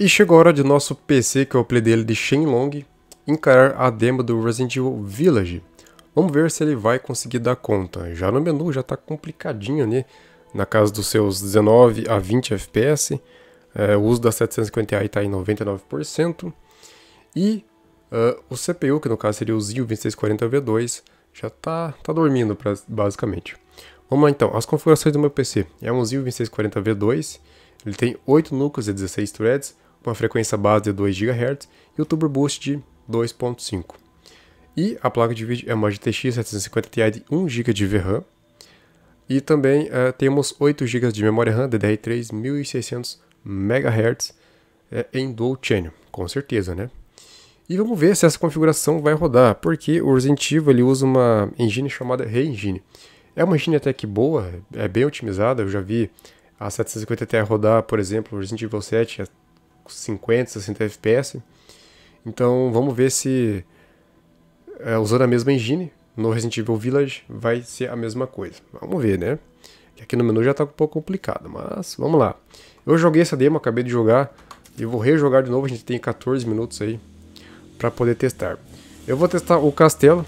E chegou a hora de nosso PC, que é o play dele de Shenlong, encarar a demo do Resident Evil Village. Vamos ver se ele vai conseguir dar conta. Já no menu já está complicadinho, né? Na casa dos seus 19 a 20 FPS. É, o uso da 750i está em 99%. E uh, o CPU, que no caso seria o Zio 2640V2, já está tá dormindo pra, basicamente. Vamos lá então, as configurações do meu PC. É um Zio 2640V2, ele tem 8 núcleos e 16 threads, uma frequência base de 2 GHz e o turbo boost de 2.5. E a placa de vídeo é uma GTX 750 Ti de 1 GB de VRAM. E também uh, temos 8 GB de memória RAM DDR3 1600 MHz é, em dual channel, com certeza, né? E vamos ver se essa configuração vai rodar, porque o Resident Evil ele usa uma engine chamada Re-Engine. É uma engine até que boa, é bem otimizada, eu já vi a 750 Ti rodar, por exemplo, o Resident Evil 7 50, 60 FPS. Então vamos ver se é, usando a mesma engine no Resident Evil Village vai ser a mesma coisa. Vamos ver, né? Aqui no menu já está um pouco complicado, mas vamos lá. Eu joguei essa demo, acabei de jogar e vou rejogar de novo. A gente tem 14 minutos aí para poder testar. Eu vou testar o castelo,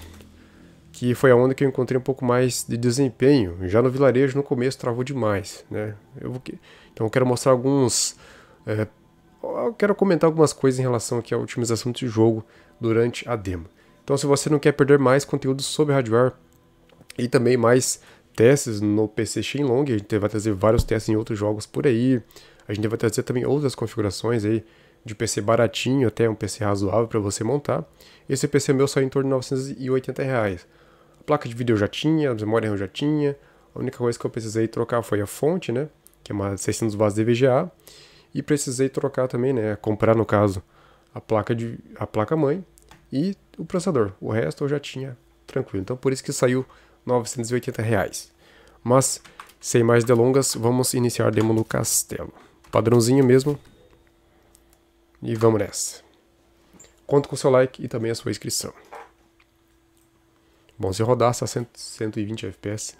que foi a onda que eu encontrei um pouco mais de desempenho. Já no vilarejo, no começo, travou demais, né? Eu vou... Então eu quero mostrar alguns é, eu quero comentar algumas coisas em relação aqui à otimização do jogo durante a demo. Então, se você não quer perder mais conteúdo sobre hardware e também mais testes no PC Shenlong, a gente vai trazer vários testes em outros jogos por aí. A gente vai trazer também outras configurações aí de PC baratinho até um PC razoável para você montar. Esse PC meu saiu em torno de 980 reais. A placa de vídeo eu já tinha, a memória eu já tinha. A única coisa que eu precisei trocar foi a fonte, né? Que é uma 600 watts VGA. E precisei trocar também, né? Comprar, no caso, a placa, de, a placa mãe e o processador. O resto eu já tinha tranquilo. Então, por isso que saiu 980 reais. Mas, sem mais delongas, vamos iniciar a demo no castelo. Padrãozinho mesmo. E vamos nessa. Conto com o seu like e também a sua inscrição. Bom, se rodar, está 120 FPS.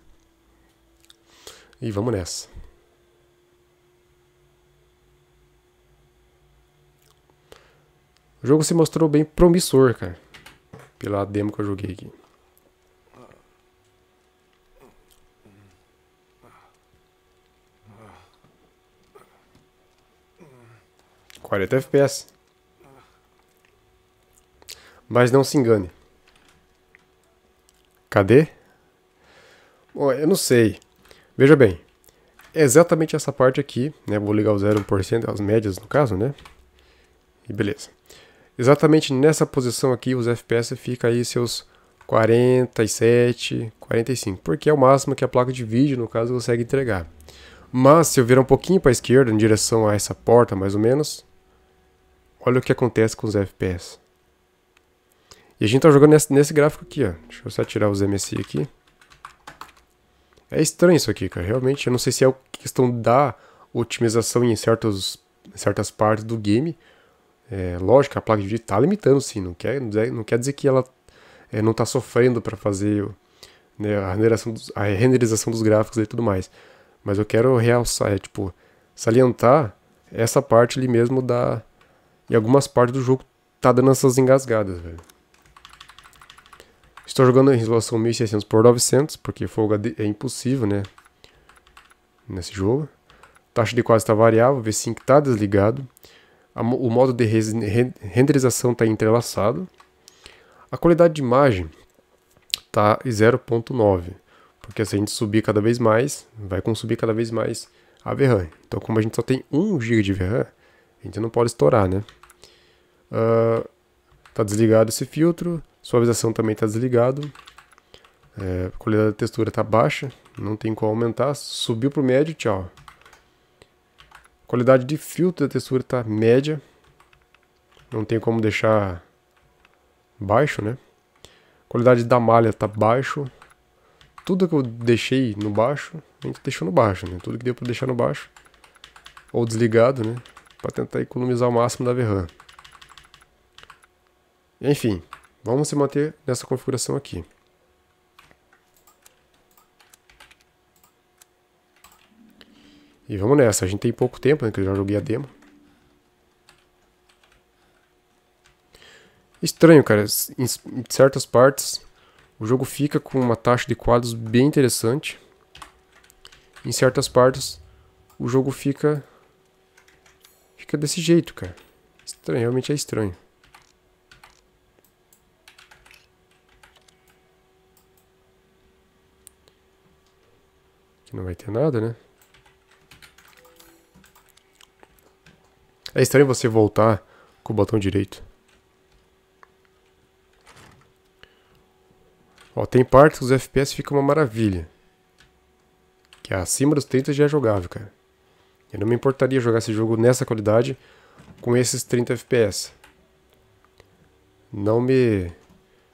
E vamos nessa. O jogo se mostrou bem promissor, cara. Pela demo que eu joguei aqui. Quarenta FPS. Mas não se engane. Cadê? Bom, eu não sei. Veja bem. É exatamente essa parte aqui, né? Vou ligar o 0%, as médias no caso, né? E beleza. Exatamente nessa posição aqui, os FPS fica aí seus 47, 45, porque é o máximo que a placa de vídeo, no caso, consegue entregar. Mas se eu virar um pouquinho para a esquerda, em direção a essa porta, mais ou menos, olha o que acontece com os FPS. E a gente está jogando nesse, nesse, gráfico aqui, ó. Deixa eu só tirar os MSI aqui. É estranho isso aqui, cara. Realmente, eu não sei se é questão da otimização em certos, em certas partes do game, é, lógico, a placa de vídeo está limitando, sim. Não quer, né, não quer dizer que ela é, não está sofrendo para fazer né, a, renderização dos, a, renderização dos, gráficos e tudo mais. Mas eu quero realçar, é, tipo, salientar essa parte ali mesmo da... E algumas partes do jogo tá dando essas engasgadas, velho. Estou jogando em resolução 1600 por 900, porque Full HD é impossível, né? Nesse jogo. Taxa de quase está variável, V5 está desligado o modo de renderização está entrelaçado. A qualidade de imagem está em 0.9, porque se assim, a gente subir cada vez mais, vai consumir cada vez mais a VRAM. Então, como a gente só tem 1 GB de VRAM, a gente não pode estourar, né? Está ah, uh, desligado esse filtro, suavização também está desligado, é, a qualidade da textura está baixa, não tem como aumentar, subiu para o médio, tchau. Qualidade de filtro da textura está média. Não tem como deixar baixo, né? Qualidade da malha está baixo. Tudo que eu deixei no baixo, a gente deixou no baixo, né? Tudo que deu para deixar no baixo. Ou desligado, né? Para tentar economizar o máximo da VRAM. Enfim, vamos se manter nessa configuração aqui. E vamos nessa, a gente tem pouco tempo, né, que eu já joguei a demo. Estranho, cara, em certas partes o jogo fica com uma taxa de quadros bem interessante. Em certas partes o jogo fica fica desse jeito, cara. Estranho, realmente é estranho. Aqui não vai ter nada, né? É estranho você voltar com o botão direito. Ó, tem partes que os FPS ficam uma maravilha. Que é acima dos 30 já é jogável, cara. Eu não me importaria jogar esse jogo nessa qualidade com esses 30 FPS. Não me,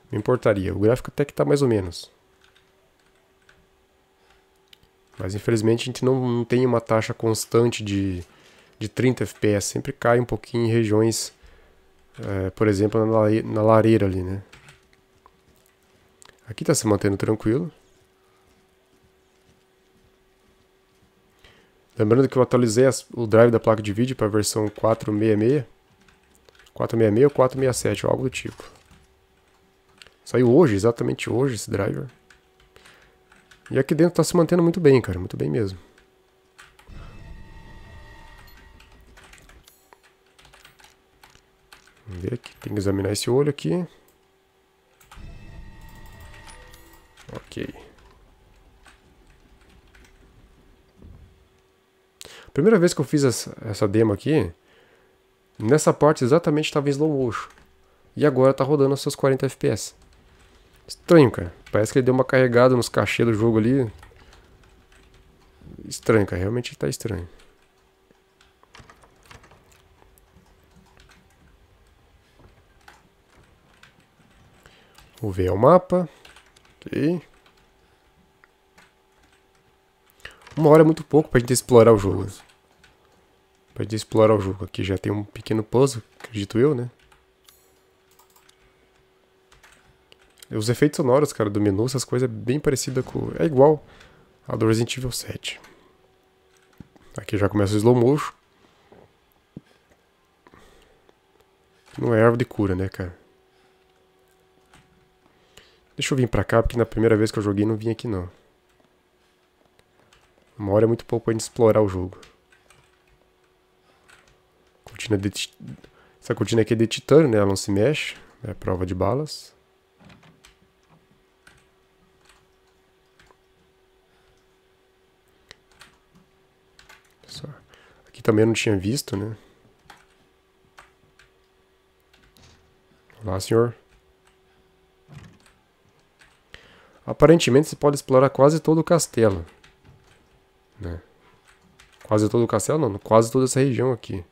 me importaria. O gráfico até que tá mais ou menos. Mas infelizmente a gente não, não tem uma taxa constante de, de 30 FPS, sempre cai um pouquinho em regiões, é, por exemplo, na lareira ali, né? Aqui está se mantendo tranquilo. Lembrando que eu atualizei o drive da placa de vídeo para a versão 466, 466 ou 467, ou algo do tipo. Saiu hoje, exatamente hoje, esse driver. E aqui dentro está se mantendo muito bem, cara, muito bem mesmo. Vamos ver aqui. Tem que examinar esse olho aqui. Ok. Primeira vez que eu fiz essa, demo aqui, nessa parte exatamente estava em slow motion. E agora está rodando a seus 40 FPS. Estranho, cara. Parece que ele deu uma carregada nos cachê do jogo ali. Estranho, cara. Realmente está estranho. vou ver é o mapa. Ok. Uma hora é muito pouco pra gente explorar o jogo. Pra gente explorar o jogo. Aqui já tem um pequeno puzzle, acredito eu, né? Os efeitos sonoros, cara, do menu, essas coisas é bem parecida com... É igual a do Resident Evil 7. Aqui já começa o slow motion. Não é árvore de cura, né, cara? Deixa eu vir pra cá, porque na primeira vez que eu joguei não vim aqui não. Uma hora é muito pouco pra gente explorar o jogo. Cortina de... Essa cortina aqui é de titânio, né? Ela não se mexe. É prova de balas. Só. Aqui também eu não tinha visto, né? Olá, senhor. Aparentemente você pode explorar quase todo o castelo. Né? Quase todo o castelo não, quase toda essa região aqui.